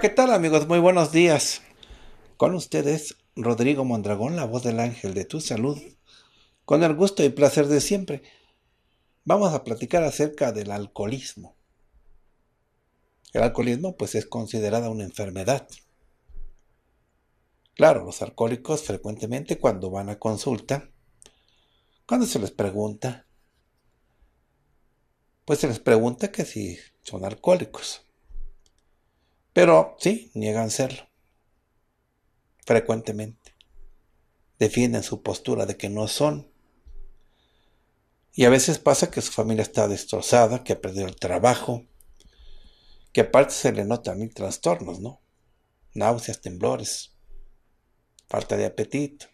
¿qué tal amigos? Muy buenos días. Con ustedes, Rodrigo Mondragón, la voz del ángel de tu salud, con el gusto y placer de siempre. Vamos a platicar acerca del alcoholismo. El alcoholismo pues es considerada una enfermedad. Claro, los alcohólicos frecuentemente cuando van a consulta, cuando se les pregunta, pues se les pregunta que si son alcohólicos. Pero sí, niegan serlo. Frecuentemente. Defienden su postura de que no son. Y a veces pasa que su familia está destrozada, que ha perdido el trabajo, que aparte se le notan mil trastornos, ¿no? Náuseas, temblores, falta de apetito.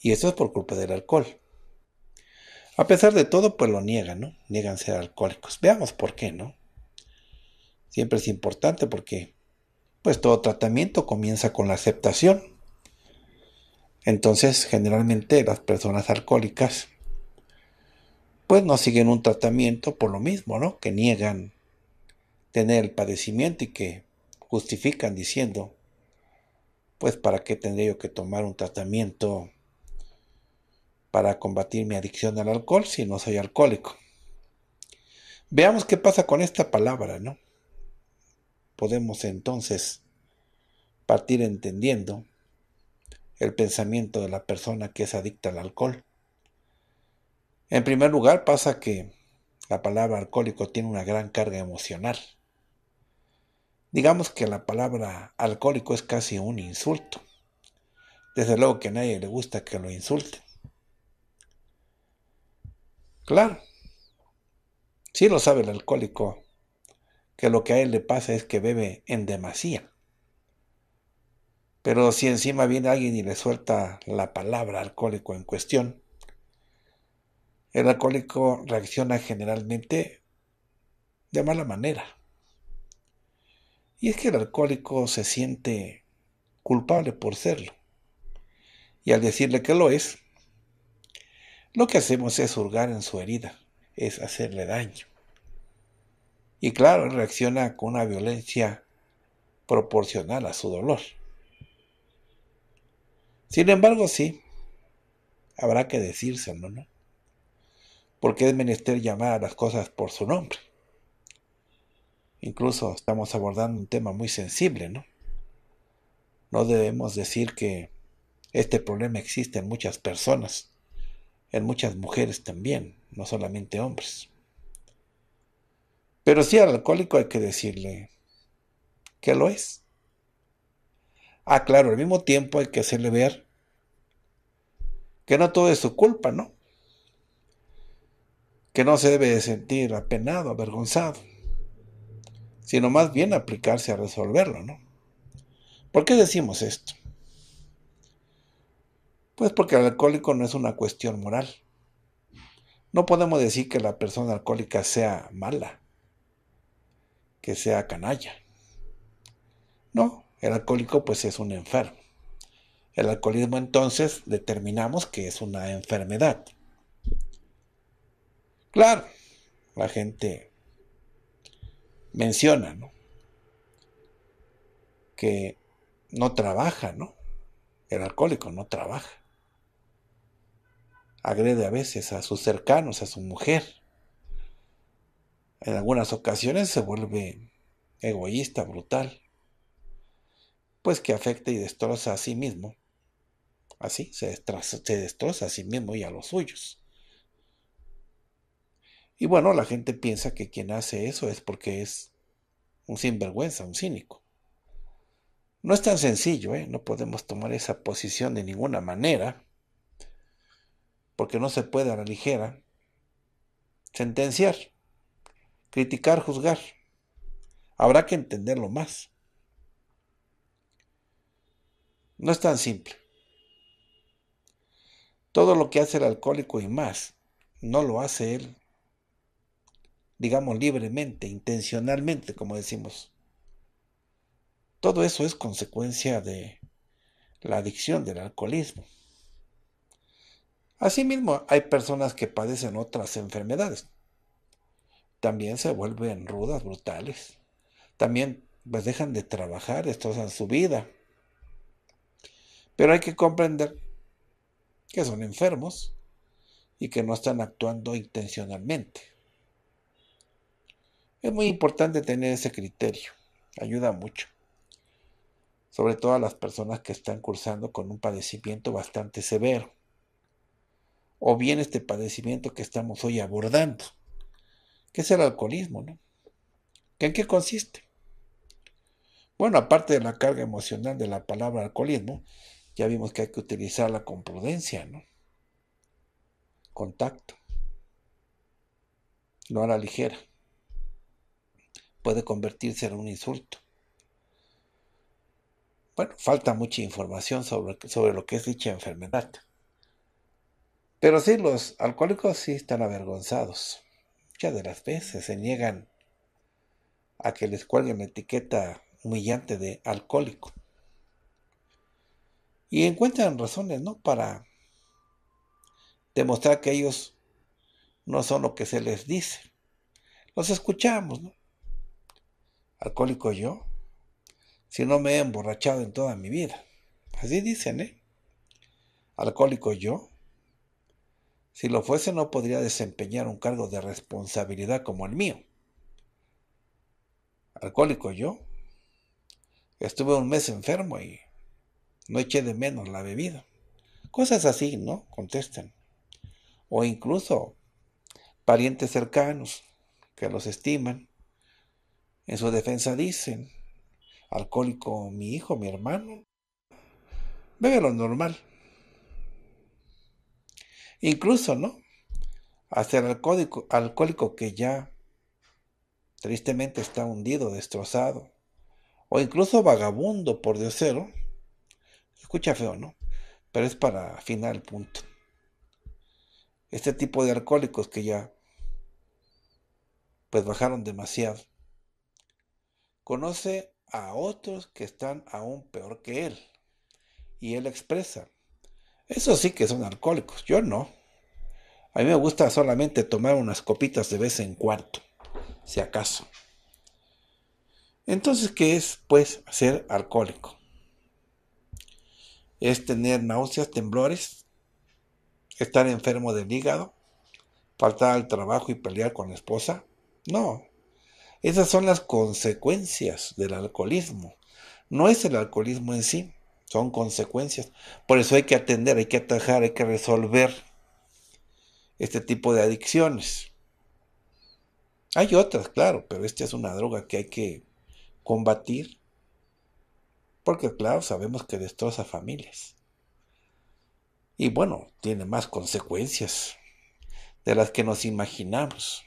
Y esto es por culpa del alcohol. A pesar de todo, pues lo niegan, ¿no? Niegan ser alcohólicos. Veamos por qué, ¿no? siempre es importante porque pues todo tratamiento comienza con la aceptación. Entonces, generalmente las personas alcohólicas pues no siguen un tratamiento por lo mismo, ¿no? Que niegan tener el padecimiento y que justifican diciendo, pues para qué tendría yo que tomar un tratamiento para combatir mi adicción al alcohol si no soy alcohólico. Veamos qué pasa con esta palabra, ¿no? podemos entonces partir entendiendo el pensamiento de la persona que es adicta al alcohol. En primer lugar pasa que la palabra alcohólico tiene una gran carga emocional. Digamos que la palabra alcohólico es casi un insulto. Desde luego que a nadie le gusta que lo insulte. Claro, sí lo sabe el alcohólico que lo que a él le pasa es que bebe en demasía. Pero si encima viene alguien y le suelta la palabra alcohólico en cuestión, el alcohólico reacciona generalmente de mala manera. Y es que el alcohólico se siente culpable por serlo. Y al decirle que lo es, lo que hacemos es hurgar en su herida, es hacerle daño. Y claro, reacciona con una violencia proporcional a su dolor. Sin embargo, sí, habrá que decírselo, ¿no? Porque es menester llamar a las cosas por su nombre. Incluso estamos abordando un tema muy sensible, ¿no? No debemos decir que este problema existe en muchas personas, en muchas mujeres también, no solamente hombres. Pero sí al alcohólico hay que decirle que lo es. Ah, claro, al mismo tiempo hay que hacerle ver que no todo es su culpa, ¿no? Que no se debe sentir apenado, avergonzado, sino más bien aplicarse a resolverlo, ¿no? ¿Por qué decimos esto? Pues porque el alcohólico no es una cuestión moral. No podemos decir que la persona alcohólica sea mala que sea canalla. No, el alcohólico pues es un enfermo. El alcoholismo entonces determinamos que es una enfermedad. Claro, la gente menciona, ¿no? Que no trabaja, ¿no? El alcohólico no trabaja. Agrede a veces a sus cercanos, a su mujer, en algunas ocasiones se vuelve egoísta, brutal, pues que afecta y destroza a sí mismo. Así se destroza, se destroza a sí mismo y a los suyos. Y bueno, la gente piensa que quien hace eso es porque es un sinvergüenza, un cínico. No es tan sencillo, ¿eh? no podemos tomar esa posición de ninguna manera, porque no se puede a la ligera sentenciar criticar, juzgar. Habrá que entenderlo más. No es tan simple. Todo lo que hace el alcohólico y más, no lo hace él, digamos libremente, intencionalmente, como decimos. Todo eso es consecuencia de la adicción del alcoholismo. Asimismo, hay personas que padecen otras enfermedades también se vuelven rudas, brutales. También pues dejan de trabajar, destrozan su vida. Pero hay que comprender que son enfermos y que no están actuando intencionalmente. Es muy importante tener ese criterio, ayuda mucho, sobre todo a las personas que están cursando con un padecimiento bastante severo, o bien este padecimiento que estamos hoy abordando. ¿Qué es el alcoholismo, ¿no? ¿En qué consiste? Bueno, aparte de la carga emocional de la palabra alcoholismo, ya vimos que hay que utilizarla con prudencia, ¿no? Contacto. No a la ligera. Puede convertirse en un insulto. Bueno, falta mucha información sobre, sobre lo que es dicha enfermedad. Pero sí, los alcohólicos sí están avergonzados muchas de las veces se niegan a que les cuelguen la etiqueta humillante de alcohólico. Y encuentran razones, ¿no? Para demostrar que ellos no son lo que se les dice. Los escuchamos, ¿no? Alcohólico yo, si no me he emborrachado en toda mi vida. Así dicen, ¿eh? Alcohólico yo, si lo fuese no podría desempeñar un cargo de responsabilidad como el mío. Alcohólico yo. Estuve un mes enfermo y no eché de menos la bebida. Cosas así, ¿no? Contestan. O incluso parientes cercanos que los estiman. En su defensa dicen, alcohólico mi hijo, mi hermano. Bebe lo normal. Incluso, ¿no? Hasta el alcohólico, que ya tristemente está hundido, destrozado, o incluso vagabundo por cero, Escucha feo, ¿no? Pero es para afinar el punto. Este tipo de alcohólicos que ya pues bajaron demasiado. Conoce a otros que están aún peor que él. Y él expresa, eso sí que son alcohólicos, yo no. A mí me gusta solamente tomar unas copitas de vez en cuarto, si acaso. Entonces, ¿qué es, pues, ser alcohólico? Es tener náuseas, temblores, estar enfermo del hígado, faltar al trabajo y pelear con la esposa. No, esas son las consecuencias del alcoholismo. No es el alcoholismo en sí. Son consecuencias. Por eso hay que atender, hay que atajar, hay que resolver este tipo de adicciones. Hay otras, claro, pero esta es una droga que hay que combatir. Porque, claro, sabemos que destroza familias. Y bueno, tiene más consecuencias de las que nos imaginamos.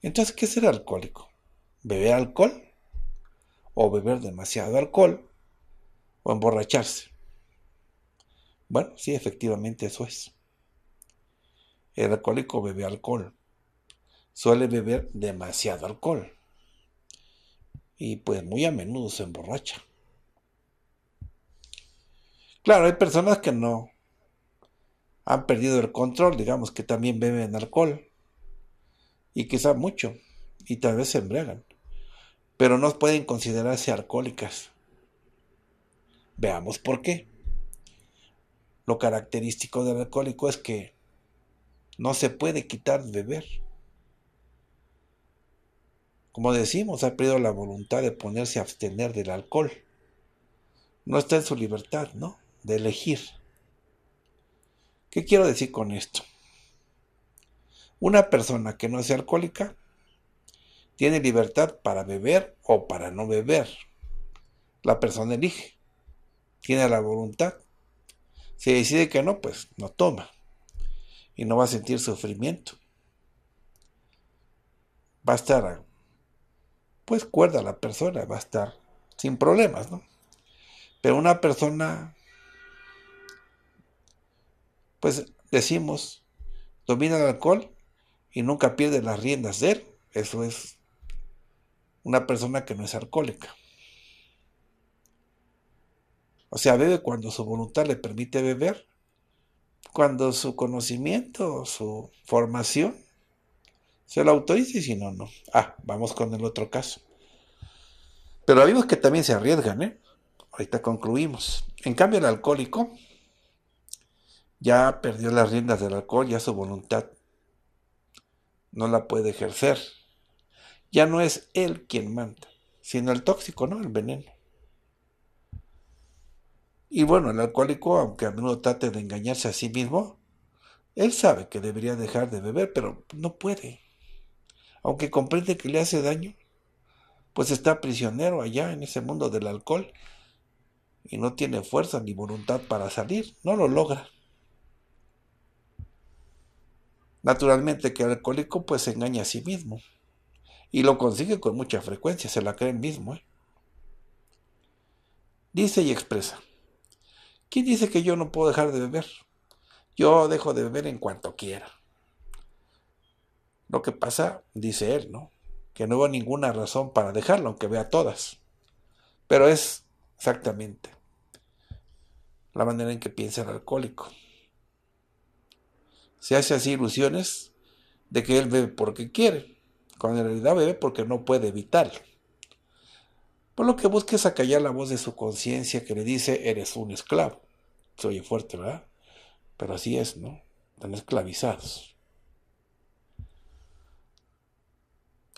Entonces, ¿qué es ser alcohólico? ¿Beber alcohol? ¿O beber demasiado alcohol? o emborracharse. Bueno, sí, efectivamente eso es. El alcohólico bebe alcohol. Suele beber demasiado alcohol. Y pues muy a menudo se emborracha. Claro, hay personas que no han perdido el control, digamos que también beben alcohol. Y quizá mucho. Y tal vez se embriagan. Pero no pueden considerarse alcohólicas Veamos por qué. Lo característico del alcohólico es que no se puede quitar de beber. Como decimos, ha perdido la voluntad de ponerse a abstener del alcohol. No está en su libertad, ¿no? De elegir. ¿Qué quiero decir con esto? Una persona que no es alcohólica tiene libertad para beber o para no beber. La persona elige tiene la voluntad. Si decide que no, pues no toma. Y no va a sentir sufrimiento. Va a estar, pues cuerda la persona, va a estar sin problemas, ¿no? Pero una persona, pues decimos, domina el alcohol y nunca pierde las riendas de él. Eso es una persona que no es alcohólica. O sea, bebe cuando su voluntad le permite beber, cuando su conocimiento, su formación se lo autoriza y si no, no. Ah, vamos con el otro caso. Pero amigos que también se arriesgan, ¿eh? Ahorita concluimos. En cambio, el alcohólico ya perdió las riendas del alcohol, ya su voluntad no la puede ejercer. Ya no es él quien manda, sino el tóxico, ¿no? El veneno. Y bueno, el alcohólico, aunque a menudo trate de engañarse a sí mismo, él sabe que debería dejar de beber, pero no puede. Aunque comprende que le hace daño, pues está prisionero allá en ese mundo del alcohol y no tiene fuerza ni voluntad para salir, no lo logra. Naturalmente que el alcohólico pues se engaña a sí mismo y lo consigue con mucha frecuencia, se la cree mismo. ¿eh? Dice y expresa. ¿Quién dice que yo no puedo dejar de beber? Yo dejo de beber en cuanto quiera. Lo que pasa, dice él, ¿no? Que no veo ninguna razón para dejarlo, aunque vea todas. Pero es exactamente la manera en que piensa el alcohólico. Se hace así ilusiones de que él bebe porque quiere, cuando en realidad bebe porque no puede evitarlo por lo que busca es acallar la voz de su conciencia que le dice, eres un esclavo. Se oye fuerte, ¿verdad? Pero así es, ¿no? Están esclavizados.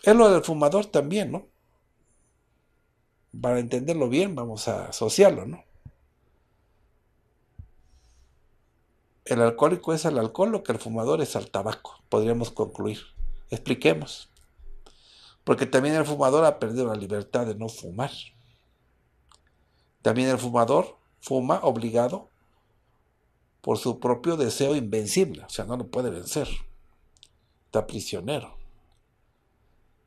Es lo del fumador también, ¿no? Para entenderlo bien, vamos a asociarlo, ¿no? El alcohólico es al alcohol lo que el fumador es al tabaco, podríamos concluir. Expliquemos. Porque también el fumador ha perdido la libertad de no fumar. También el fumador fuma obligado por su propio deseo invencible, o sea, no lo puede vencer. Está prisionero.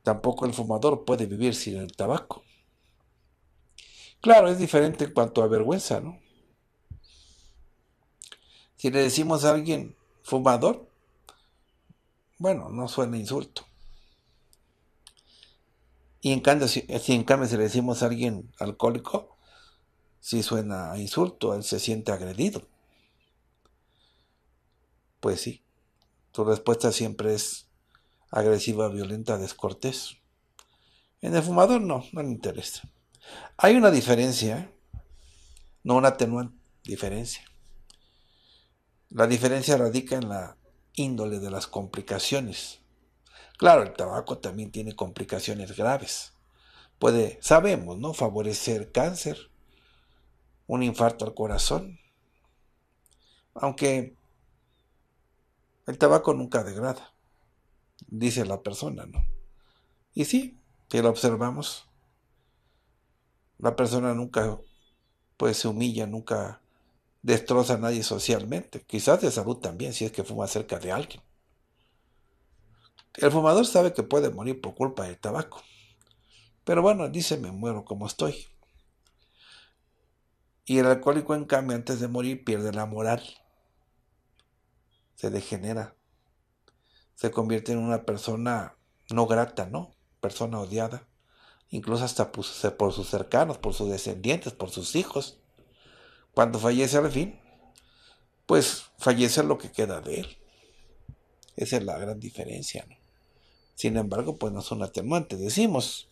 Tampoco el fumador puede vivir sin el tabaco. Claro, es diferente en cuanto a vergüenza, ¿no? Si le decimos a alguien fumador, bueno, no suena insulto. Y en cambio, si, eh, en cambio si le decimos a alguien alcohólico, si suena a insulto, él se siente agredido. Pues sí, tu respuesta siempre es agresiva, violenta, descortés. En el fumador no, no le interesa. Hay una diferencia, no una atenuante diferencia. La diferencia radica en la índole de las complicaciones Claro, el tabaco también tiene complicaciones graves. Puede, sabemos, ¿no? Favorecer cáncer, un infarto al corazón. Aunque el tabaco nunca degrada, dice la persona, ¿no? Y sí, si lo observamos, la persona nunca pues se humilla, nunca destroza a nadie socialmente, quizás de salud también, si es que fuma cerca de alguien. El fumador sabe que puede morir por culpa del tabaco. Pero bueno, dice me muero como estoy. Y el alcohólico, en cambio, antes de morir pierde la moral. Se degenera. Se convierte en una persona no grata, ¿no? Persona odiada. Incluso hasta por sus cercanos, por sus descendientes, por sus hijos. Cuando fallece al fin, pues fallece lo que queda de él. Esa es la gran diferencia, ¿no? Sin embargo, pues no son atenuantes, decimos.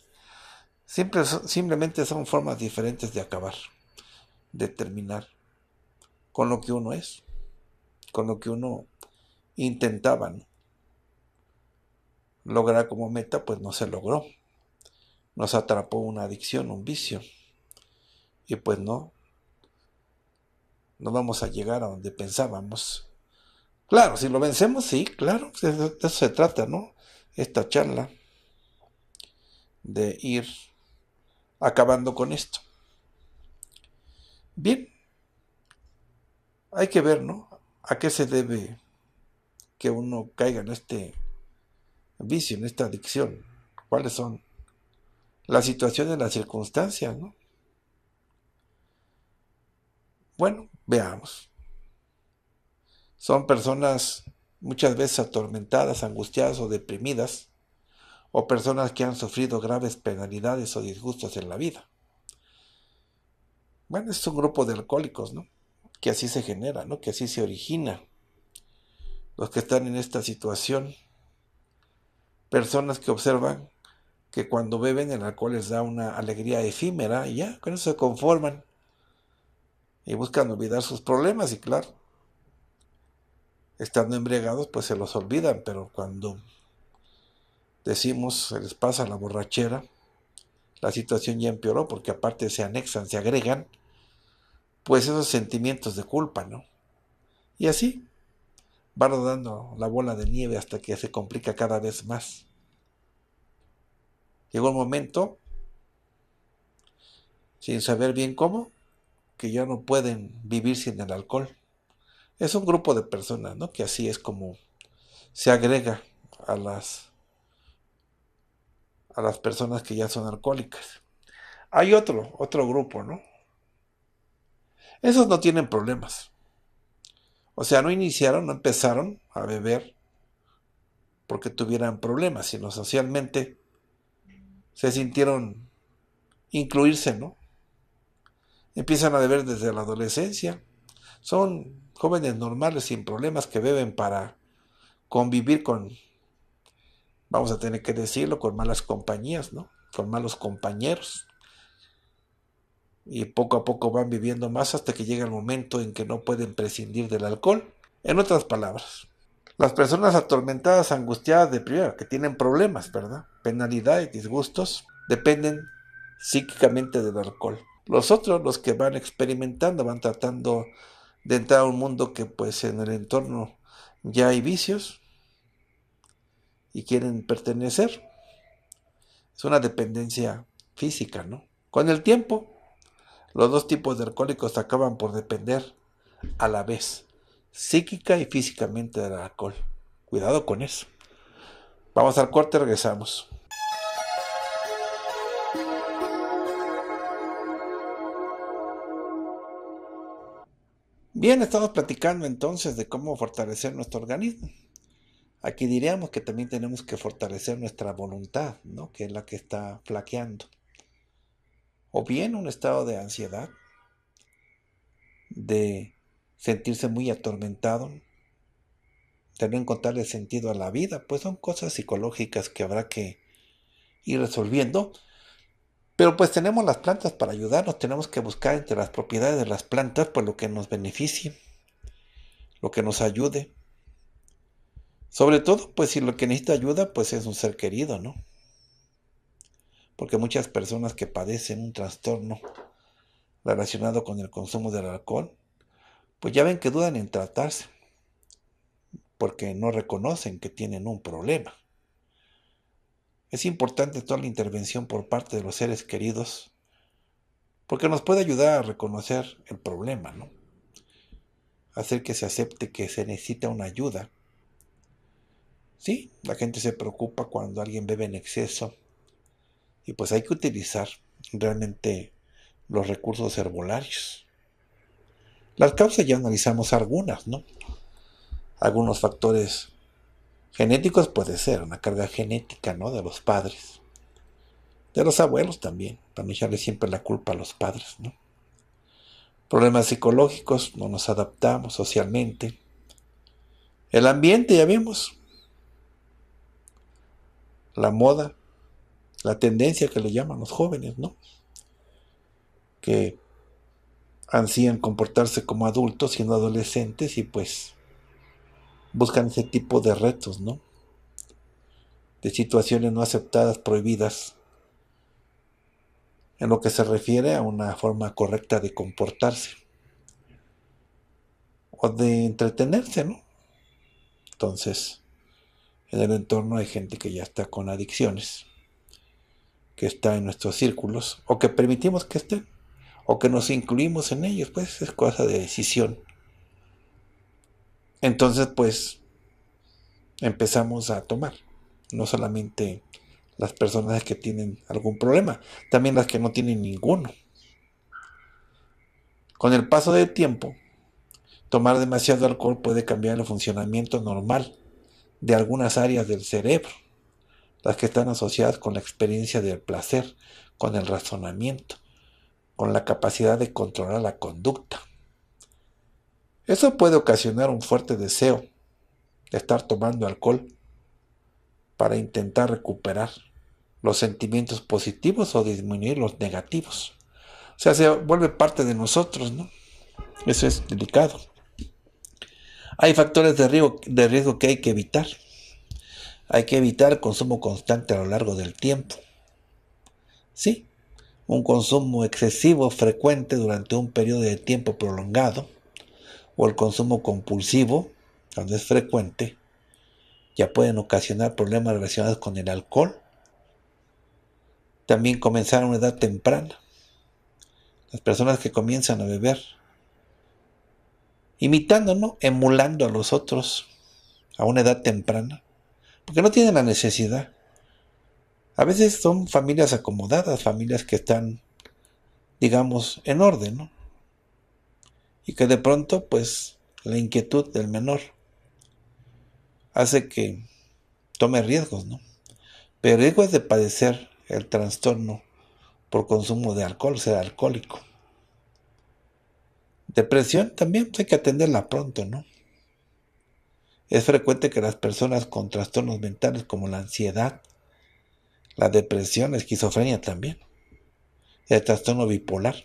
simplemente son formas diferentes de acabar, de terminar con lo que uno es, con lo que uno intentaba lograr como meta, pues no se logró. Nos atrapó una adicción, un vicio. Y pues no, no vamos a llegar a donde pensábamos. Claro, si lo vencemos, sí, claro, pues, de eso se trata, ¿no? esta charla de ir acabando con esto. Bien, hay que ver, ¿no? ¿A qué se debe que uno caiga en este vicio, en esta adicción? ¿Cuáles son las situaciones, las circunstancias, ¿no? Bueno, veamos. Son personas muchas veces atormentadas, angustiadas o deprimidas, o personas que han sufrido graves penalidades o disgustos en la vida. Bueno, es un grupo de alcohólicos, ¿no? Que así se genera, ¿no? Que así se origina. Los que están en esta situación, personas que observan que cuando beben el alcohol les da una alegría efímera y ya, con eso se conforman y buscan olvidar sus problemas y claro, estando embriagados, pues se los olvidan, pero cuando decimos se les pasa la borrachera, la situación ya empeoró porque aparte se anexan, se agregan, pues esos sentimientos de culpa, ¿no? Y así va rodando la bola de nieve hasta que se complica cada vez más. Llegó el momento, sin saber bien cómo, que ya no pueden vivir sin el alcohol es un grupo de personas, ¿no? Que así es como se agrega a las, a las personas que ya son alcohólicas. Hay otro, otro grupo, ¿no? Esos no tienen problemas. O sea, no iniciaron, no empezaron a beber porque tuvieran problemas, sino socialmente se sintieron incluirse, ¿no? Empiezan a beber desde la adolescencia. Son jóvenes normales sin problemas que beben para convivir con, vamos a tener que decirlo, con malas compañías, ¿no? Con malos compañeros. Y poco a poco van viviendo más hasta que llega el momento en que no pueden prescindir del alcohol. En otras palabras, las personas atormentadas, angustiadas, de deprimidas, que tienen problemas, ¿verdad? y disgustos, dependen psíquicamente del alcohol. Los otros, los que van experimentando, van tratando de entrar a un mundo que pues en el entorno ya hay vicios y quieren pertenecer. Es una dependencia física, ¿no? Con el tiempo, los dos tipos de alcohólicos acaban por depender a la vez, psíquica y físicamente del alcohol. Cuidado con eso. Vamos al corte, regresamos. Bien, estamos platicando entonces de cómo fortalecer nuestro organismo. Aquí diríamos que también tenemos que fortalecer nuestra voluntad, ¿no? que es la que está flaqueando. O bien un estado de ansiedad, de sentirse muy atormentado, de no encontrarle sentido a la vida, pues son cosas psicológicas que habrá que ir resolviendo pero pues tenemos las plantas para ayudarnos, tenemos que buscar entre las propiedades de las plantas por pues, lo que nos beneficie, lo que nos ayude. Sobre todo pues si lo que necesita ayuda pues es un ser querido, ¿no? Porque muchas personas que padecen un trastorno relacionado con el consumo del alcohol, pues ya ven que dudan en tratarse, porque no reconocen que tienen un problema. Es importante toda la intervención por parte de los seres queridos porque nos puede ayudar a reconocer el problema, ¿no? Hacer que se acepte que se necesita una ayuda. Sí, la gente se preocupa cuando alguien bebe en exceso y pues hay que utilizar realmente los recursos herbolarios. Las causas ya analizamos algunas, ¿no? Algunos factores Genéticos puede ser, una carga genética, ¿no? De los padres. De los abuelos también, para no echarle siempre la culpa a los padres, ¿no? Problemas psicológicos, no nos adaptamos socialmente. El ambiente, ya vimos. La moda, la tendencia que le llaman los jóvenes, ¿no? Que ansían comportarse como adultos siendo adolescentes y pues buscan ese tipo de retos, ¿no? De situaciones no aceptadas, prohibidas, en lo que se refiere a una forma correcta de comportarse o de entretenerse, ¿no? Entonces, en el entorno hay gente que ya está con adicciones, que está en nuestros círculos, o que permitimos que estén, o que nos incluimos en ellos, pues es cosa de decisión entonces, pues, empezamos a tomar. No solamente las personas que tienen algún problema, también las que no tienen ninguno. Con el paso del tiempo, tomar demasiado alcohol puede cambiar el funcionamiento normal de algunas áreas del cerebro, las que están asociadas con la experiencia del placer, con el razonamiento, con la capacidad de controlar la conducta. Eso puede ocasionar un fuerte deseo de estar tomando alcohol para intentar recuperar los sentimientos positivos o disminuir los negativos. O sea, se vuelve parte de nosotros, ¿no? Eso es delicado. Hay factores de riesgo, de riesgo que hay que evitar. Hay que evitar consumo constante a lo largo del tiempo. Sí, un consumo excesivo frecuente durante un periodo de tiempo prolongado o el consumo compulsivo, cuando es frecuente, ya pueden ocasionar problemas relacionados con el alcohol. También comenzar a una edad temprana. Las personas que comienzan a beber, imitándonos, emulando a los otros a una edad temprana, porque no tienen la necesidad. A veces son familias acomodadas, familias que están, digamos, en orden, ¿no? y que de pronto pues la inquietud del menor hace que tome riesgos, ¿no? Pero es de padecer el trastorno por consumo de alcohol, ser alcohólico. Depresión también pues, hay que atenderla pronto, ¿no? Es frecuente que las personas con trastornos mentales como la ansiedad, la depresión, la esquizofrenia también, el trastorno bipolar,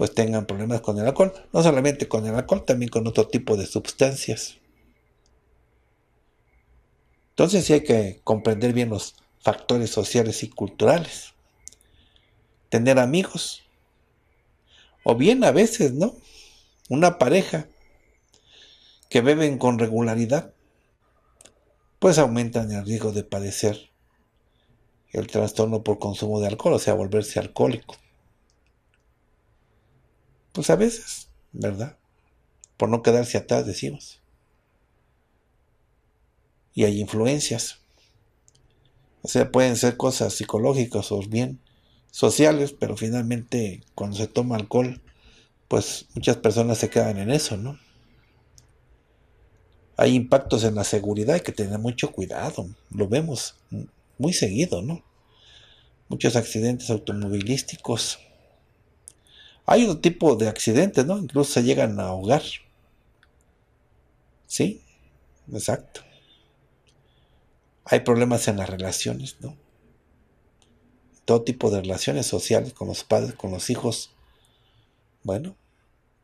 pues tengan problemas con el alcohol. No solamente con el alcohol, también con otro tipo de sustancias. Entonces sí hay que comprender bien los factores sociales y culturales. Tener amigos. O bien a veces, ¿no? Una pareja que beben con regularidad, pues aumentan el riesgo de padecer el trastorno por consumo de alcohol, o sea, volverse alcohólico. Pues a veces, ¿verdad? Por no quedarse atrás, decimos. Y hay influencias. O sea, pueden ser cosas psicológicas o bien sociales, pero finalmente cuando se toma alcohol, pues muchas personas se quedan en eso, ¿no? Hay impactos en la seguridad, hay que tener mucho cuidado, lo vemos muy seguido, ¿no? Muchos accidentes automovilísticos, hay otro tipo de accidentes, ¿no? Incluso se llegan a ahogar. ¿Sí? Exacto. Hay problemas en las relaciones, ¿no? Todo tipo de relaciones sociales con los padres, con los hijos. Bueno,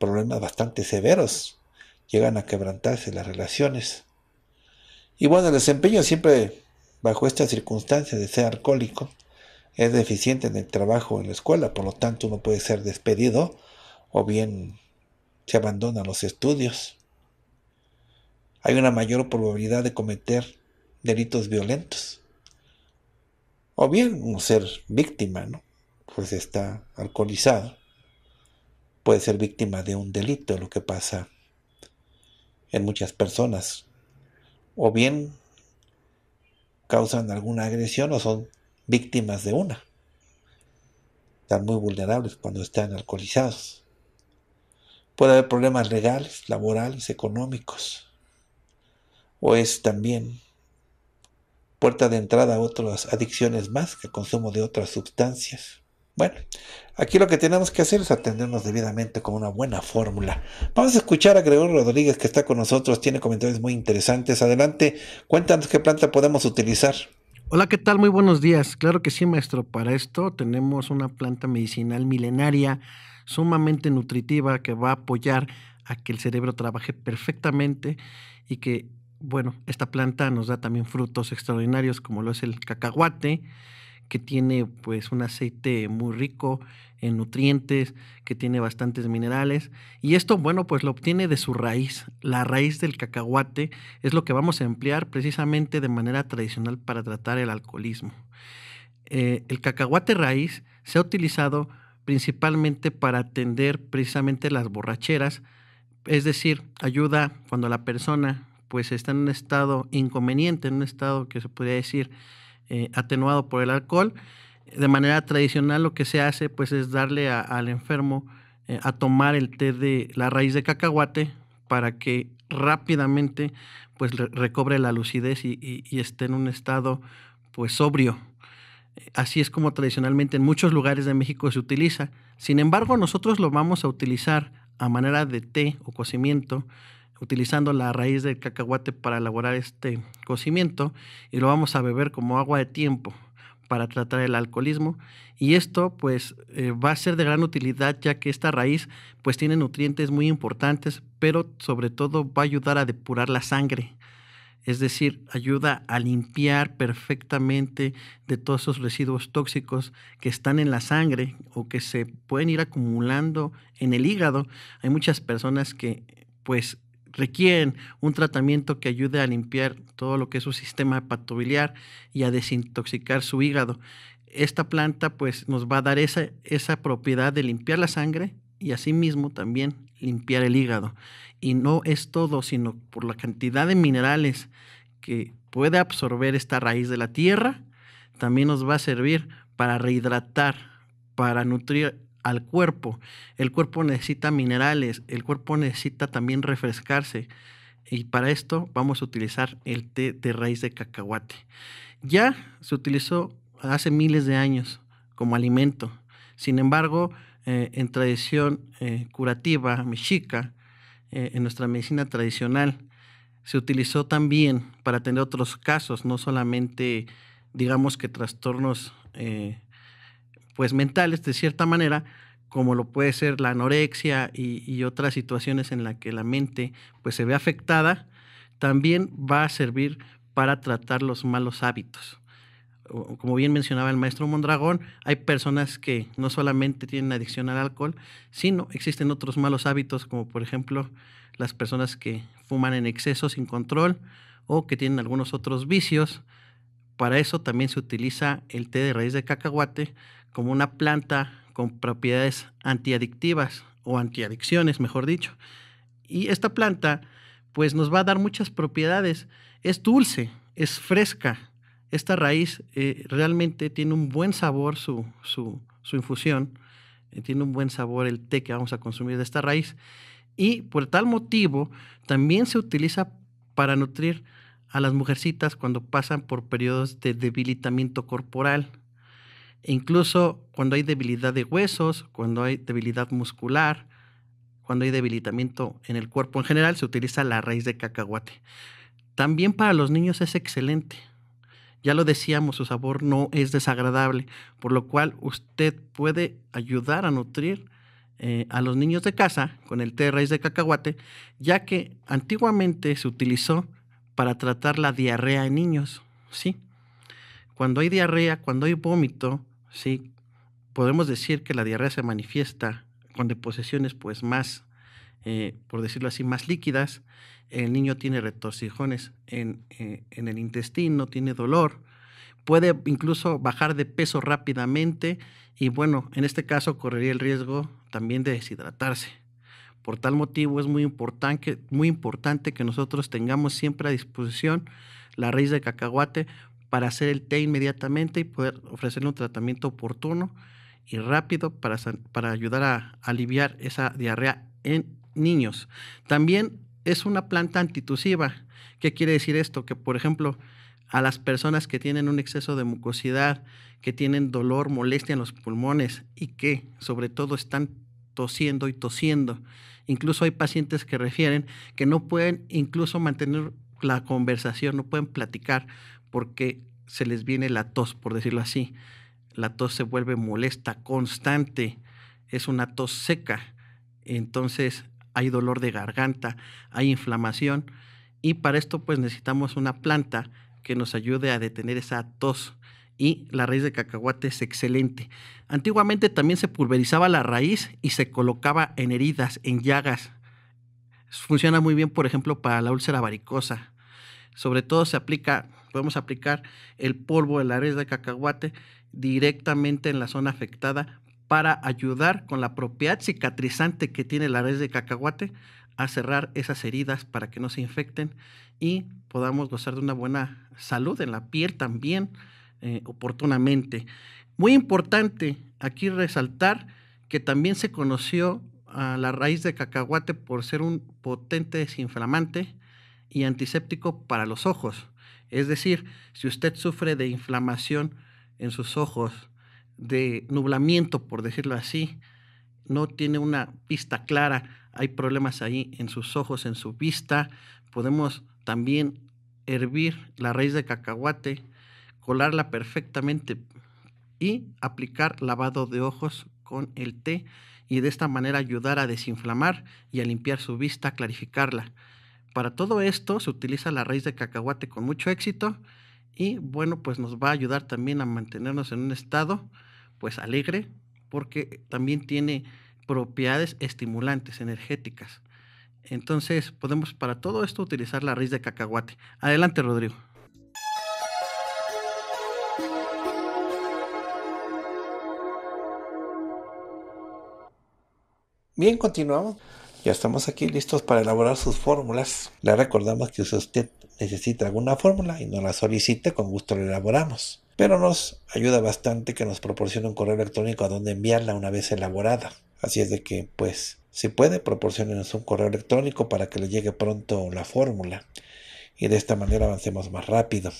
problemas bastante severos. Llegan a quebrantarse las relaciones. Y bueno, el desempeño siempre bajo esta circunstancia de ser alcohólico es deficiente en el trabajo en la escuela, por lo tanto uno puede ser despedido o bien se abandona los estudios. Hay una mayor probabilidad de cometer delitos violentos. O bien ser víctima, ¿no? Pues está alcoholizado. Puede ser víctima de un delito, lo que pasa en muchas personas. O bien causan alguna agresión o son víctimas de una. Están muy vulnerables cuando están alcoholizados. Puede haber problemas legales, laborales, económicos. O es también puerta de entrada a otras adicciones más, que consumo de otras sustancias. Bueno, aquí lo que tenemos que hacer es atendernos debidamente con una buena fórmula. Vamos a escuchar a Gregorio Rodríguez que está con nosotros, tiene comentarios muy interesantes. Adelante, cuéntanos qué planta podemos utilizar. Hola, ¿qué tal? Muy buenos días. Claro que sí, maestro. Para esto tenemos una planta medicinal milenaria sumamente nutritiva que va a apoyar a que el cerebro trabaje perfectamente y que, bueno, esta planta nos da también frutos extraordinarios como lo es el cacahuate, que tiene pues un aceite muy rico en nutrientes, que tiene bastantes minerales. Y esto, bueno, pues lo obtiene de su raíz. La raíz del cacahuate es lo que vamos a emplear precisamente de manera tradicional para tratar el alcoholismo. Eh, el cacahuate raíz se ha utilizado principalmente para atender precisamente las borracheras, es decir, ayuda cuando la persona pues está en un estado inconveniente, en un estado que se podría decir eh, atenuado por el alcohol. De manera tradicional lo que se hace pues es darle al enfermo eh, a tomar el té de la raíz de cacahuate para que rápidamente pues recobre la lucidez y, y esté en un estado pues sobrio. Así es como tradicionalmente en muchos lugares de México se utiliza. Sin embargo, nosotros lo vamos a utilizar a manera de té o cocimiento utilizando la raíz del cacahuate para elaborar este cocimiento y lo vamos a beber como agua de tiempo para tratar el alcoholismo y esto pues eh, va a ser de gran utilidad ya que esta raíz pues tiene nutrientes muy importantes pero sobre todo va a ayudar a depurar la sangre es decir, ayuda a limpiar perfectamente de todos esos residuos tóxicos que están en la sangre o que se pueden ir acumulando en el hígado. Hay muchas personas que pues requieren un tratamiento que ayude a limpiar todo lo que es su sistema hepatobiliar y a desintoxicar su hígado. Esta planta pues nos va a dar esa, esa propiedad de limpiar la sangre y asimismo también limpiar el hígado. Y no es todo, sino por la cantidad de minerales que puede absorber esta raíz de la tierra, también nos va a servir para rehidratar, para nutrir al cuerpo. El cuerpo necesita minerales, el cuerpo necesita también refrescarse. Y para esto vamos a utilizar el té de raíz de cacahuate. Ya se utilizó hace miles de años como alimento. Sin embargo, eh, en tradición eh, curativa mexica, eh, en nuestra medicina tradicional, se utilizó también para atender otros casos, no solamente, digamos que trastornos pues mentales de cierta manera, como lo puede ser la anorexia y, otras situaciones en las que la mente pues se ve afectada, también va a servir para tratar los malos hábitos. Como bien mencionaba el maestro Mondragón, hay personas que no solamente tienen adicción al alcohol, sino existen otros malos hábitos, como por ejemplo las personas que fuman en exceso sin control o que tienen algunos otros vicios. Para eso también se utiliza el té de raíz de cacahuate como una planta con propiedades antiadictivas o antiadicciones, mejor dicho. Y esta planta pues nos va a dar muchas propiedades. Es dulce, es fresca. Esta raíz eh, realmente tiene un buen sabor su, infusión. Eh, tiene un buen sabor el té que vamos a consumir de esta raíz. Y por tal motivo también se utiliza para nutrir a las mujercitas cuando pasan por periodos de debilitamiento corporal e incluso cuando hay debilidad de huesos, cuando hay debilidad muscular, cuando hay debilitamiento en el cuerpo en general, se utiliza la raíz de cacahuate. También para los niños es excelente. Ya lo decíamos, su sabor no es desagradable, por lo cual usted puede ayudar a nutrir eh, a los niños de casa con el té de raíz de cacahuate, ya que antiguamente se utilizó para tratar la diarrea en niños, ¿sí? Cuando hay diarrea, cuando hay vómito, ¿sí? Podemos decir que la diarrea se manifiesta con deposiciones pues más, eh, por decirlo así, más líquidas. El niño tiene retorcijones eh, en, el intestino, tiene dolor, puede incluso bajar de peso rápidamente y bueno, en este caso correría el riesgo también de deshidratarse. Por tal motivo es muy importante, muy importante que nosotros tengamos siempre a disposición la raíz de cacahuate para hacer el té inmediatamente y poder ofrecerle un tratamiento oportuno y rápido para, ayudar a, a aliviar esa diarrea en niños. También es una planta antitusiva. ¿Qué quiere decir esto? Que, por ejemplo, a las personas que tienen un exceso de mucosidad, que tienen dolor, molestia en los pulmones y que, sobre todo, están tosiendo y tosiendo. Incluso hay pacientes que refieren que no pueden incluso mantener la conversación, no pueden platicar porque se les viene la tos, por decirlo así. La tos se vuelve molesta, constante, es una tos seca, entonces hay dolor de garganta, hay inflamación y para esto pues necesitamos una planta que nos ayude a detener esa tos y la raíz de cacahuate es excelente. Antiguamente también se pulverizaba la raíz y se colocaba en heridas, en llagas. Funciona muy bien, por ejemplo, para la úlcera varicosa. Sobre todo se aplica podemos aplicar el polvo de la raíz de cacahuate directamente en la zona afectada para ayudar con la propiedad cicatrizante que tiene la raíz de cacahuate a cerrar esas heridas para que no se infecten y podamos gozar de una buena salud en la piel también eh, oportunamente. Muy importante aquí resaltar que también se conoció a la raíz de cacahuate por ser un potente desinflamante y antiséptico para los ojos. Es decir, si usted sufre de inflamación en sus ojos, de nublamiento, por decirlo así, no tiene una vista clara, hay problemas ahí en sus ojos, en su vista, podemos también hervir la raíz de cacahuate, colarla perfectamente y aplicar lavado de ojos con el té y de esta manera ayudar a desinflamar y a limpiar su vista, clarificarla. Para todo esto se utiliza la raíz de cacahuate con mucho éxito y bueno, pues nos va a ayudar también a mantenernos en un estado pues alegre porque también tiene propiedades estimulantes, energéticas. Entonces podemos para todo esto utilizar la raíz de cacahuate. Adelante Rodrigo. Bien, continuamos. Ya estamos aquí listos para elaborar sus fórmulas. Le recordamos que si usted necesita alguna fórmula y nos la solicite, con gusto la elaboramos. Pero nos ayuda bastante que nos proporcione un correo electrónico a donde enviarla una vez elaborada. Así es de que, pues, si puede, proporcione un correo electrónico para que le llegue pronto la fórmula. Y de esta manera avancemos más rápido.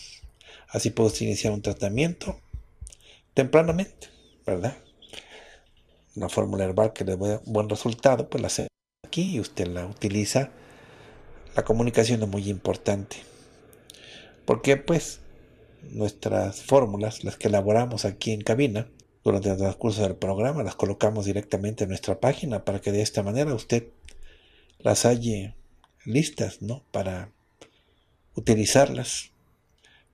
Así podemos iniciar un tratamiento tempranamente, ¿verdad? Una fórmula herbal que le dé buen resultado, pues la hacemos y usted la utiliza, la comunicación es muy importante. Porque pues nuestras fórmulas, las que elaboramos aquí en cabina, durante el transcurso del programa, las colocamos directamente en nuestra página para que de esta manera usted las halle listas, ¿no? Para utilizarlas.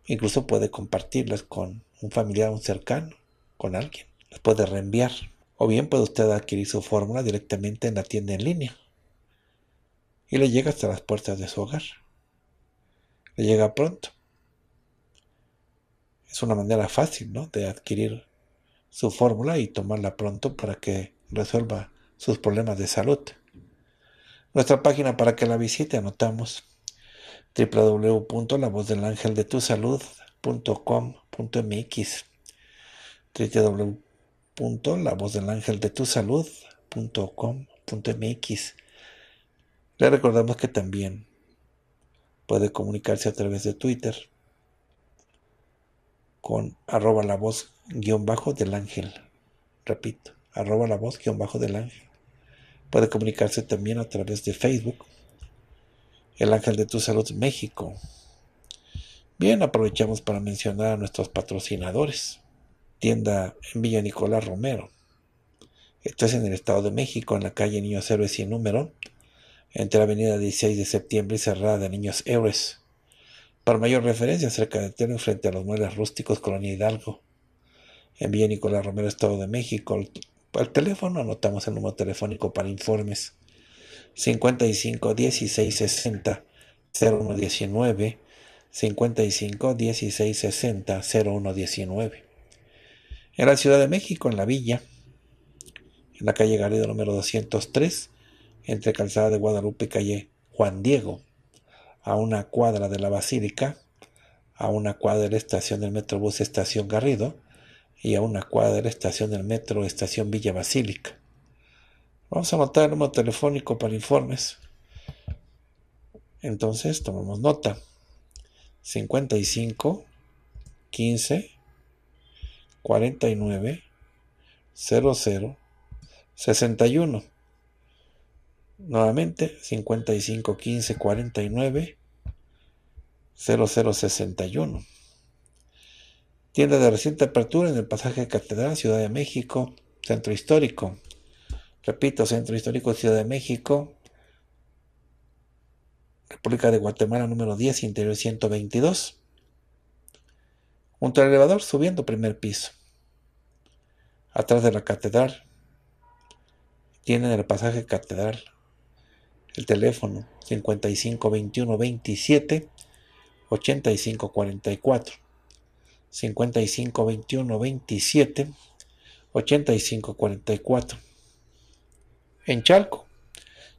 Incluso puede compartirlas con un familiar, un cercano, con alguien. Las puede reenviar. O bien puede usted adquirir su fórmula directamente en la tienda en línea y le llega hasta las puertas de su hogar. Le llega pronto. Es una manera fácil ¿no? de adquirir su fórmula y tomarla pronto para que resuelva sus problemas de salud. Nuestra página para que la visite anotamos www.lavozdelangeldetusalud.com.mx www.lavozdelangeldetusalud.com.mx le recordamos que también puede comunicarse a través de Twitter con arroba la voz guión bajo del ángel. Repito, arroba la voz guión bajo del ángel. Puede comunicarse también a través de Facebook, el ángel de tu salud México. Bien, aprovechamos para mencionar a nuestros patrocinadores. Tienda en Villa Nicolás Romero. Esto es en el Estado de México, en la calle Cero y sin número, entre la avenida 16 de septiembre y cerrada de Niños Héroes. Para mayor referencia, cerca de terreno, frente a los muebles rústicos Colonia Hidalgo. En Nicolás Romero, Estado de México. Al teléfono anotamos el número telefónico para informes. 55 16 60 0119 55 16 60 0119. En la Ciudad de México, en la Villa, en la calle Garrido número 203, entre Calzada de Guadalupe y calle Juan Diego, a una cuadra de la Basílica, a una cuadra de la estación del Metrobús Estación Garrido y a una cuadra de la estación del Metro Estación Villa Basílica. Vamos a anotar el número telefónico para informes. Entonces tomamos nota. 55 15 49 00 61. Nuevamente, 55 49 0061. Tienda de reciente apertura en el pasaje Catedral, Ciudad de México, Centro Histórico. Repito, Centro Histórico, Ciudad de México, República de Guatemala número 10, interior 122. un al elevador, subiendo primer piso. Atrás de la catedral. Tienen el pasaje catedral, el teléfono 55 21 27 85 44. 55 21 27 85 44. En Chalco,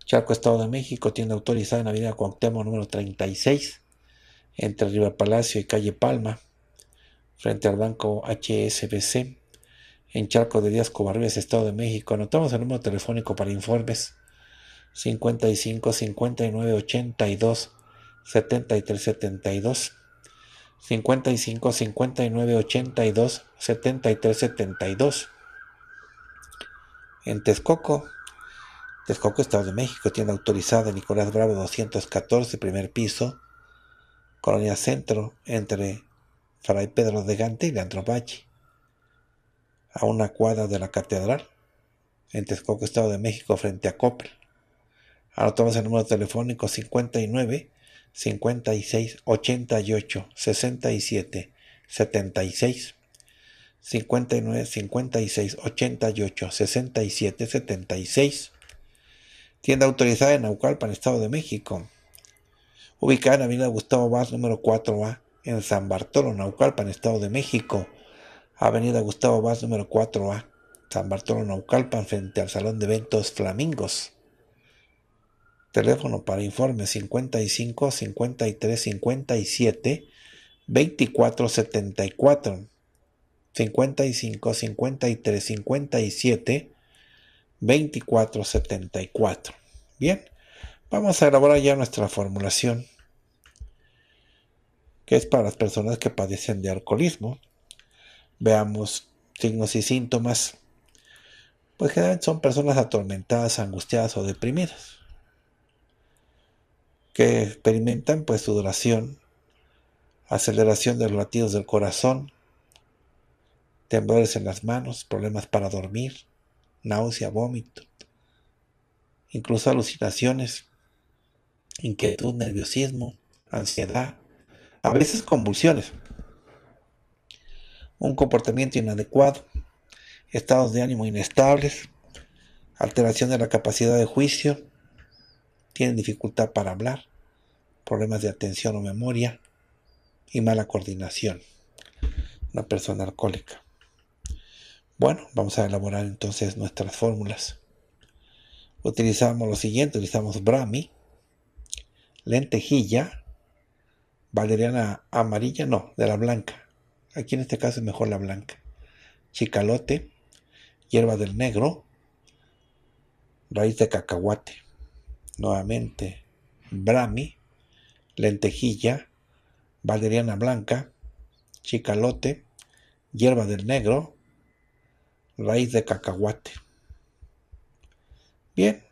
Chalco, Estado de México, tiene autorizada en Navidad avenida Cuauhtémoc número 36, entre Riva Palacio y calle Palma, frente al banco HSBC, en Charco de Díaz Covarrubias, Estado de México. Anotamos el número telefónico para informes 55 59 82 73 72 55 59 82 73 72 en Texcoco Texcoco, Estado de México, tiene autorizada Nicolás Bravo 214, primer piso, Colonia Centro, entre Fray Pedro de Gante y Leandro Valle, a una cuadra de la Catedral, en Texcoco, Estado de México, frente a Coppel. Ahora el número telefónico 59 56 88 67 76 59 56 88 67 76 tienda autorizada en Naucalpan, Estado de México. Ubicada en Avenida Gustavo Vaz, número 4A, en San Bartolo, Naucalpan, Estado de México. Avenida Gustavo Vaz, número 4A, San Bartolo, Naucalpan, frente al Salón de Eventos Flamingos. Teléfono para informes 55 53 57 24 74. 55 53 57 24 74. Bien, vamos a elaborar ya nuestra formulación que es para las personas que padecen de alcoholismo. Veamos signos y síntomas. Pues generalmente son personas atormentadas, angustiadas o deprimidas que experimentan pues sudoración, aceleración de los latidos del corazón, temblores en las manos, problemas para dormir, náusea, vómito, incluso alucinaciones, inquietud, nerviosismo, ansiedad, a veces convulsiones, un comportamiento inadecuado, estados de ánimo inestables, alteración de la capacidad de juicio, tienen dificultad para hablar, problemas de atención o memoria y mala coordinación. Una persona alcohólica. Bueno, vamos a elaborar entonces nuestras fórmulas. Utilizamos lo siguiente, utilizamos brahmi, lentejilla, valeriana amarilla, no, de la blanca. Aquí en este caso es mejor la blanca. Chicalote, hierba del negro, raíz de cacahuate nuevamente brami, lentejilla, valeriana blanca, chicalote, hierba del negro, raíz de cacahuate. Bien,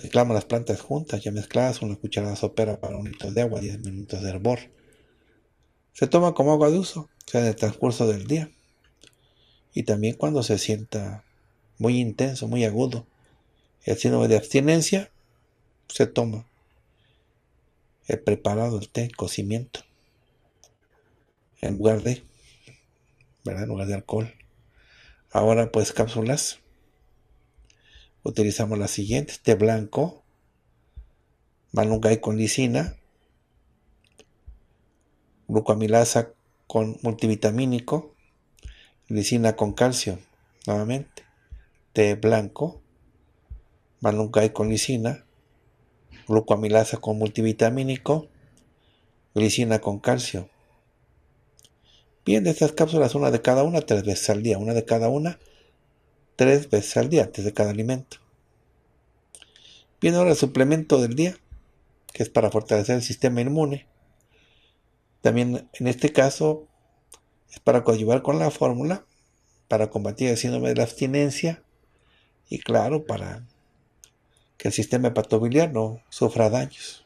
mezclamos las plantas juntas, ya mezcladas, una cucharada sopera para un litro de agua, 10 minutos de hervor. Se toma como agua de uso, sea en el transcurso del día. Y también cuando se sienta muy intenso, muy agudo, el síndrome de abstinencia, se toma he preparado, el té, cocimiento, en lugar de, En lugar de alcohol. Ahora pues cápsulas. Utilizamos las siguientes, té blanco, malungay con lisina, glucamilasa con multivitamínico, lisina con calcio, nuevamente, té blanco, malungay con lisina, glucamilasa con multivitamínico, glicina con calcio. Bien, de estas cápsulas, una de cada una, tres veces al día, una de cada una, tres veces al día, antes de cada alimento. Bien, ahora el suplemento del día, que es para fortalecer el sistema inmune. También en este caso es para coadyuvar con la fórmula, para combatir el síndrome de la abstinencia y claro, para que el sistema hepatobiliar no sufra daños.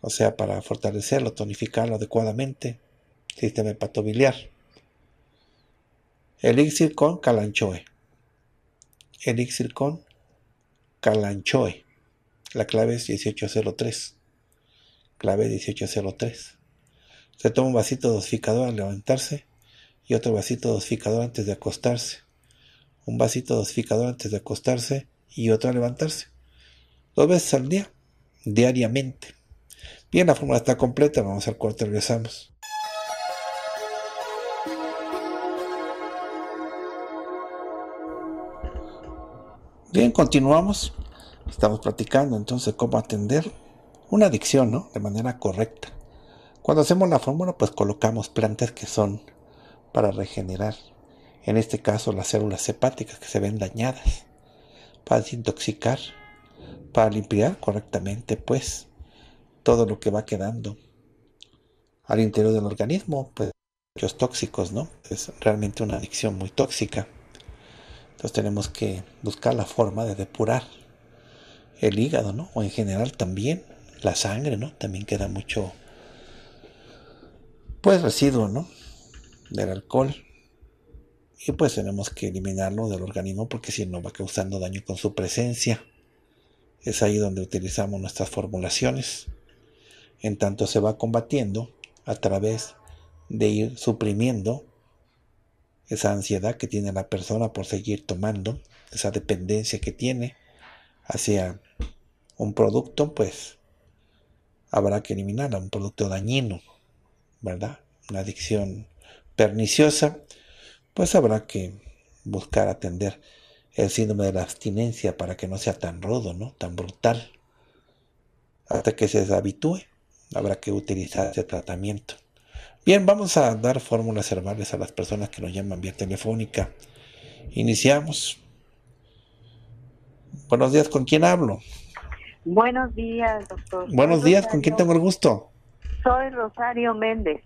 O sea, para fortalecerlo, tonificarlo adecuadamente, sistema hepatobiliar. Elixir con calanchoe. Elixir con calanchoe. La clave es 1803. Clave 1803. Se toma un vasito dosificador al levantarse y otro vasito dosificador antes de acostarse. Un vasito dosificador antes de acostarse y otra levantarse. Dos veces al día, diariamente. Bien, la fórmula está completa, vamos al corte, regresamos. Bien, continuamos. Estamos platicando entonces cómo atender una adicción, De manera correcta. Cuando hacemos la fórmula, pues colocamos plantas que son para regenerar, en este caso las células hepáticas que se ven dañadas para desintoxicar, para limpiar correctamente, pues, todo lo que va quedando al interior del organismo, pues, los tóxicos, ¿no? Es realmente una adicción muy tóxica. Entonces tenemos que buscar la forma de depurar el hígado, ¿no? O en general también la sangre, ¿no? También queda mucho, pues, residuo, ¿no? Del alcohol. Y pues tenemos que eliminarlo del organismo porque si no va causando daño con su presencia. Es ahí donde utilizamos nuestras formulaciones. En tanto se va combatiendo a través de ir suprimiendo esa ansiedad que tiene la persona por seguir tomando, esa dependencia que tiene hacia un producto, pues habrá que eliminar un producto dañino, ¿verdad? Una adicción perniciosa pues habrá que buscar atender el síndrome de la abstinencia para que no sea tan rodo, ¿no? Tan brutal. Hasta que se deshabitúe, habrá que utilizar ese tratamiento. Bien, vamos a dar fórmulas herbales a las personas que nos llaman vía telefónica. Iniciamos. Buenos días, ¿con quién hablo? Buenos días, doctor. Buenos días, ¿con quién tengo el gusto? Soy Rosario Méndez.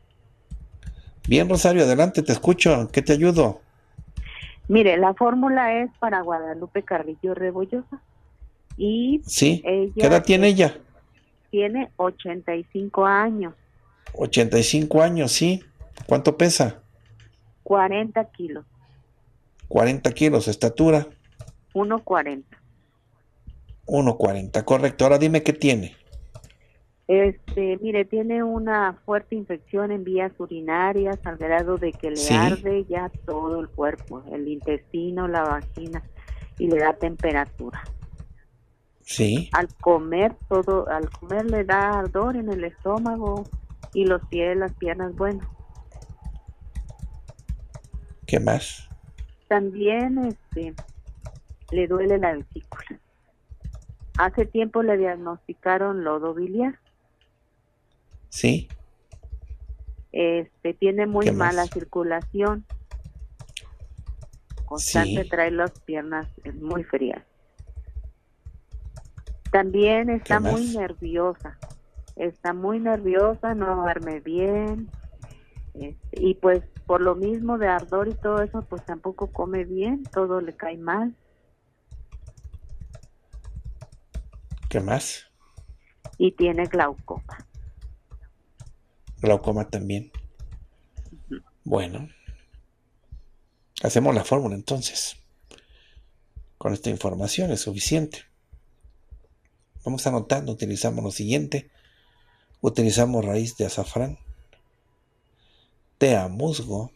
Bien, Rosario, adelante, te escucho. ¿Qué te ayudo? Mire, la fórmula es para Guadalupe Carrillo Rebollosa. Y sí, ¿qué edad tiene ella? Tiene 85 años. 85 años, sí. ¿Cuánto pesa? 40 kilos. 40 kilos, estatura. 1,40. 1,40, correcto. Ahora dime qué tiene. Este, mire, tiene una fuerte infección en vías urinarias al grado de que le arde ya todo el cuerpo, el intestino, la vagina y le da temperatura. Sí. Al comer todo, al comer le da ardor en el estómago y los pies, las piernas, bueno. ¿Qué más? También este le duele la vesícula. Hace tiempo le diagnosticaron lodo biliar. Sí. Este, tiene muy mala circulación. Constante trae las piernas muy frías. También está muy nerviosa. Está muy nerviosa, no duerme bien. Este, y pues por lo mismo de ardor y todo eso, pues tampoco come bien, todo le cae mal. ¿Qué más? Y tiene glaucoma glaucoma también. Bueno, hacemos la fórmula entonces. Con esta información es suficiente. Vamos anotando, utilizamos lo siguiente. Utilizamos raíz de azafrán, tea musgo,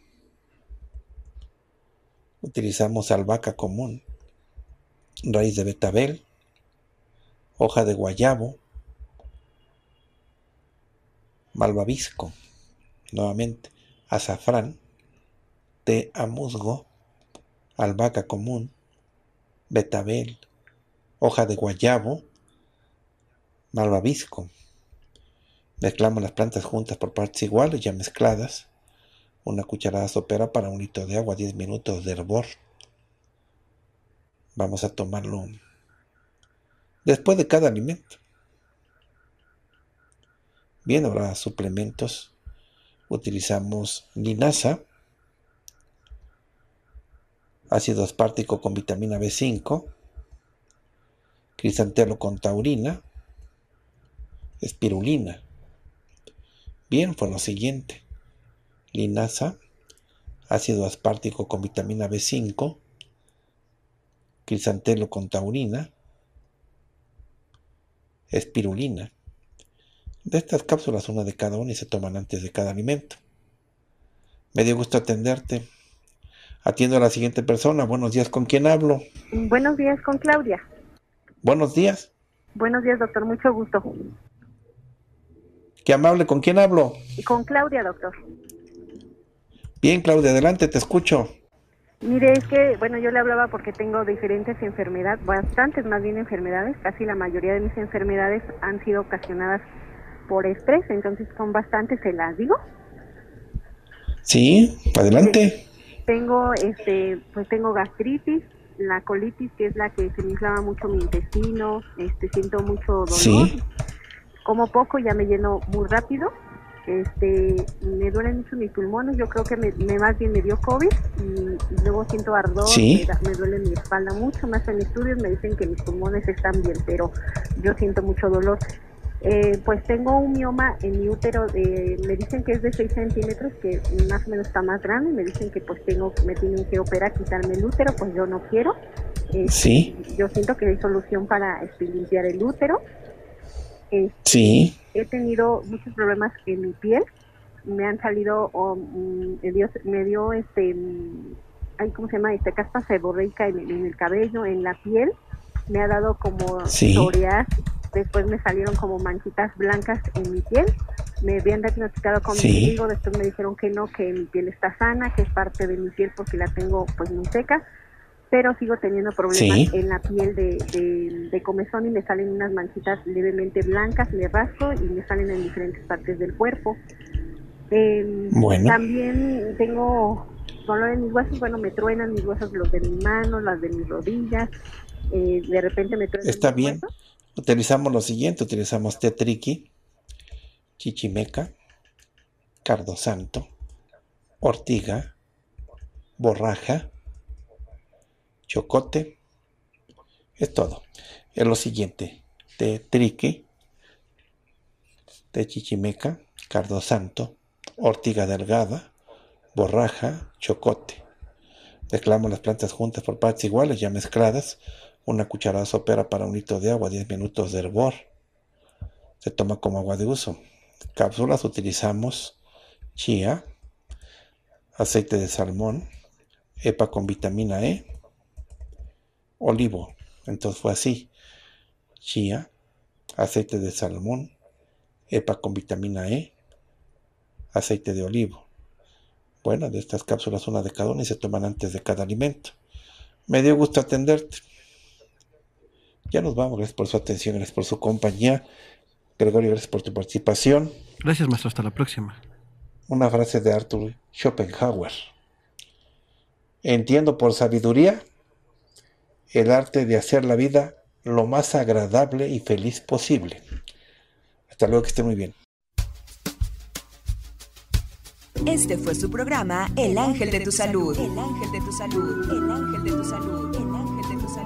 utilizamos albahaca común, raíz de betabel, hoja de guayabo, malvavisco, nuevamente, azafrán, té a musgo, albahaca común, betabel, hoja de guayabo, malvavisco. Mezclamos las plantas juntas por partes iguales, ya mezcladas. Una cucharada sopera para un litro de agua, 10 minutos de hervor. Vamos a tomarlo después de cada alimento. Bien, ahora suplementos. Utilizamos linaza, ácido aspártico con vitamina B5, crisantelo con taurina, espirulina. Bien, fue lo siguiente. Linaza, ácido aspártico con vitamina B5, crisantelo con taurina, espirulina. De estas cápsulas, una de cada una y se toman antes de cada alimento. Me dio gusto atenderte. Atiendo a la siguiente persona. Buenos días, ¿con quién hablo? Buenos días, con Claudia. Buenos días. Buenos días, doctor, mucho gusto. Qué amable, ¿con quién hablo? Con Claudia, doctor. Bien, Claudia, adelante, te escucho. Mire, es que, bueno, yo le hablaba porque tengo diferentes enfermedades, bastantes más bien enfermedades, casi la mayoría de mis enfermedades han sido ocasionadas por estrés, entonces son bastantes, se las digo. Sí, adelante. Tengo, este, pues tengo gastritis, la colitis, que es la que se me inflama mucho mi intestino, este, siento mucho dolor. Como poco ya me lleno muy rápido. Este, me duelen mucho mis pulmones, yo creo que me, me más bien me dio COVID y, luego siento ardor, me, me, duele mi espalda mucho, más en estudios, me dicen que mis pulmones están bien, pero yo siento mucho dolor. Eh, pues tengo un mioma en mi útero, me dicen que es de 6 centímetros, que más o menos está más grande, me dicen que pues tengo, me tienen que operar, quitarme el útero, pues yo no quiero. Eh, sí. Yo siento que hay solución para limpiar el útero. sí. He tenido muchos problemas en mi piel, me han salido, mm, me, dio, me dio este, mm, ay, ¿cómo se llama? Este, caspa se en, en, el cabello, en la piel, me ha dado como sí después me salieron como manchitas blancas en mi piel. Me habían diagnosticado con sí. después me dijeron que no, que mi piel está sana, que es parte de mi piel porque la tengo pues muy seca, pero sigo teniendo problemas en la piel de, de, comezón y me salen unas manchitas levemente blancas, me rasco y me salen en diferentes partes del cuerpo. Em, bueno. También tengo dolor en mis huesos, bueno, me truenan mis huesos, los de mi mano, las de mis rodillas, eh, de repente me truenan. Está bien utilizamos lo siguiente, utilizamos Tetriqui, Chichimeca, Cardosanto, Ortiga, Borraja, Chocote, es todo. Es lo siguiente, Tetriqui, te Chichimeca, Cardosanto, Ortiga Delgada, Borraja, Chocote. Mezclamos las plantas juntas por partes iguales, ya mezcladas, una cucharada sopera para un litro de agua, 10 minutos de hervor. Se toma como agua de uso. Cápsulas utilizamos chía, aceite de salmón, EPA con vitamina E, olivo. Entonces fue así. Chía, aceite de salmón, EPA con vitamina E, aceite de olivo. Bueno, de estas cápsulas una de cada una y se toman antes de cada alimento. Me dio gusto atenderte. Ya nos vamos, gracias por su atención, gracias por su compañía. Gregorio, gracias por tu participación. Gracias, maestro, hasta la próxima. Una frase de Arthur Schopenhauer. Entiendo por sabiduría el arte de hacer la vida lo más agradable y feliz posible. Hasta luego, que esté muy bien. Este fue su programa El Ángel de tu Salud. El Ángel de tu Salud. El Ángel de tu Salud.